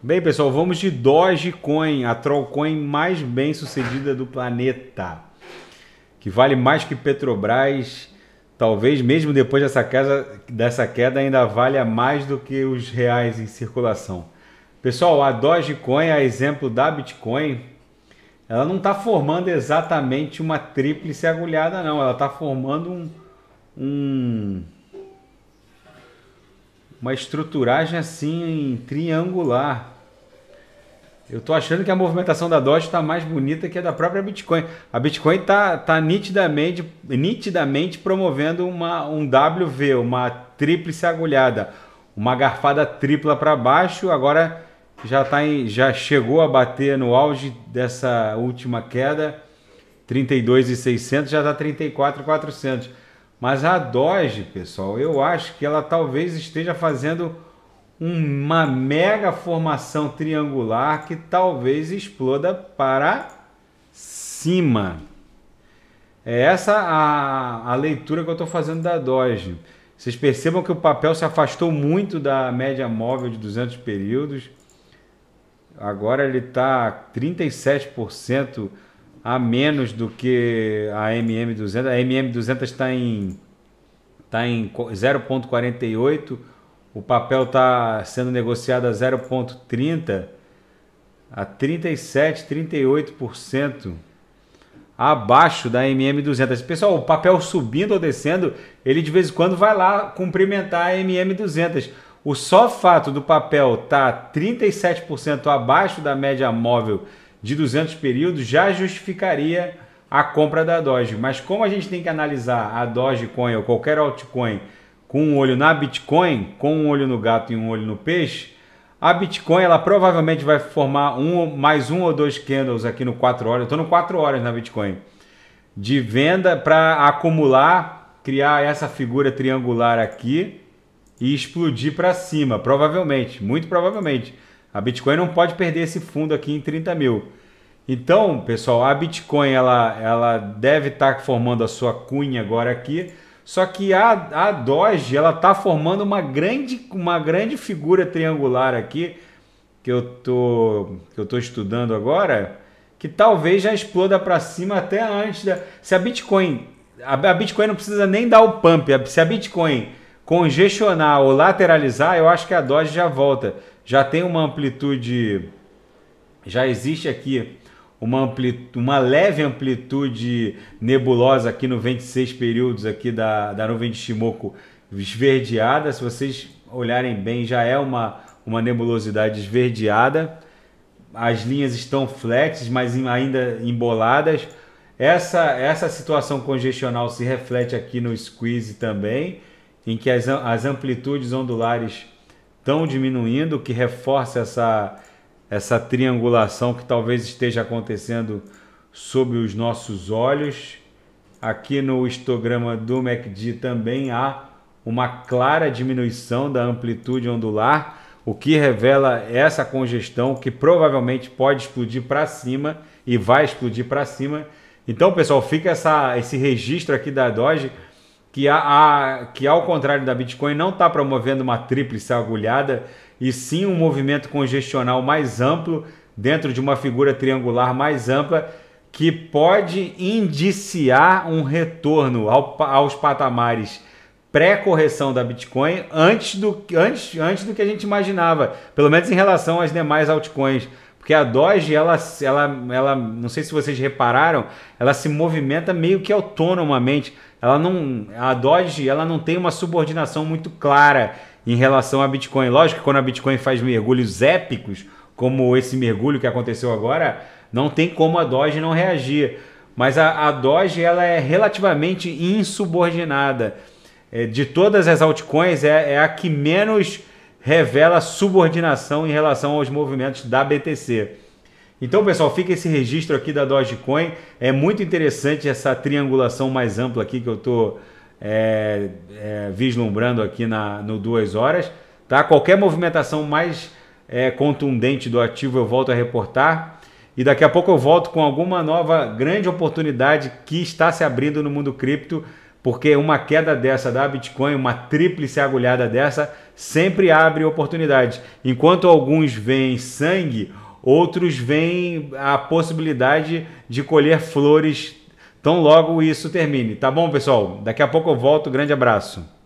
Bem, pessoal, vamos de Dogecoin, a Trollcoin mais bem sucedida do planeta. Que vale mais que Petrobras. Talvez mesmo depois dessa, dessa queda ainda valha mais do que os reais em circulação. Pessoal, a Dogecoin, a é exemplo da Bitcoin, ela não está formando exatamente uma tríplice agulhada, não. Ela está formando um, um uma estruturagem assim triangular. Eu tô achando que a movimentação da Doge está mais bonita que a da própria Bitcoin. A Bitcoin tá, tá nitidamente, nitidamente promovendo uma, um WV, uma tríplice agulhada, uma garfada tripla para baixo. Agora já, tá em, já chegou a bater no auge dessa última queda, 32.600, já está 34.400. Mas a Doge, pessoal, eu acho que ela talvez esteja fazendo uma mega formação triangular que talvez exploda para cima. É essa a, a leitura que eu estou fazendo da Doge. Vocês percebam que o papel se afastou muito da média móvel de 200 períodos. Agora ele está 37% a menos do que a MM200. A MM200 está em, tá em 0,48, o papel está sendo negociado a 0,30, a 37, 38% abaixo da MM200. Pessoal, o papel subindo ou descendo, ele de vez em quando vai lá cumprimentar a MM200. O só fato do papel estar tá 37% abaixo da média móvel de 200 períodos já justificaria a compra da Doge. Mas como a gente tem que analisar a Dogecoin ou qualquer altcoin com um olho na Bitcoin, com um olho no gato e um olho no peixe, a Bitcoin ela provavelmente vai formar um, mais um ou dois candles aqui no 4 horas. Eu estou no 4 horas na Bitcoin. De venda para acumular, criar essa figura triangular aqui e explodir para cima, provavelmente, muito provavelmente. A Bitcoin não pode perder esse fundo aqui em 30 mil. Então, pessoal, a Bitcoin ela, ela deve estar tá formando a sua cunha agora aqui. Só que a, a Doge ela está formando uma grande, uma grande figura triangular aqui que eu tô, que eu tô estudando agora, que talvez já exploda para cima até antes da. Se a Bitcoin, a, a Bitcoin não precisa nem dar o pump. Se a Bitcoin congestionar ou lateralizar, eu acho que a Doge já volta já tem uma amplitude, já existe aqui uma, amplitude, uma leve amplitude nebulosa aqui no 26 períodos aqui da, da nuvem de Shimoku esverdeada. Se vocês olharem bem, já é uma, uma nebulosidade esverdeada. As linhas estão flexes, mas ainda emboladas. Essa, essa situação congestional se reflete aqui no squeeze também, em que as, as amplitudes ondulares estão diminuindo, que reforça essa, essa triangulação que talvez esteja acontecendo sob os nossos olhos. Aqui no histograma do MACD também há uma clara diminuição da amplitude ondular, o que revela essa congestão que provavelmente pode explodir para cima e vai explodir para cima. Então, pessoal, fica essa, esse registro aqui da Doge que, a, a, que ao contrário da Bitcoin, não está promovendo uma tríplice agulhada, e sim um movimento congestional mais amplo, dentro de uma figura triangular mais ampla, que pode indiciar um retorno ao, aos patamares pré-correção da Bitcoin antes do, antes, antes do que a gente imaginava, pelo menos em relação às demais altcoins. Porque a Doge, ela, ela, ela, não sei se vocês repararam, ela se movimenta meio que autonomamente. Ela não, a Doge, ela não tem uma subordinação muito clara em relação a Bitcoin. Lógico que quando a Bitcoin faz mergulhos épicos, como esse mergulho que aconteceu agora, não tem como a Doge não reagir. Mas a, a Doge ela é relativamente insubordinada. É, de todas as altcoins, é, é a que menos revela subordinação em relação aos movimentos da BTC. Então, pessoal, fica esse registro aqui da Dogecoin. É muito interessante essa triangulação mais ampla aqui que eu estou é, é, vislumbrando aqui na, no 2 horas. Tá? Qualquer movimentação mais é, contundente do ativo eu volto a reportar. E daqui a pouco eu volto com alguma nova grande oportunidade que está se abrindo no mundo cripto, porque uma queda dessa da Bitcoin, uma tríplice agulhada dessa, sempre abre oportunidades. Enquanto alguns veem sangue, outros veem a possibilidade de colher flores tão logo isso termine. Tá bom, pessoal? Daqui a pouco eu volto. Grande abraço.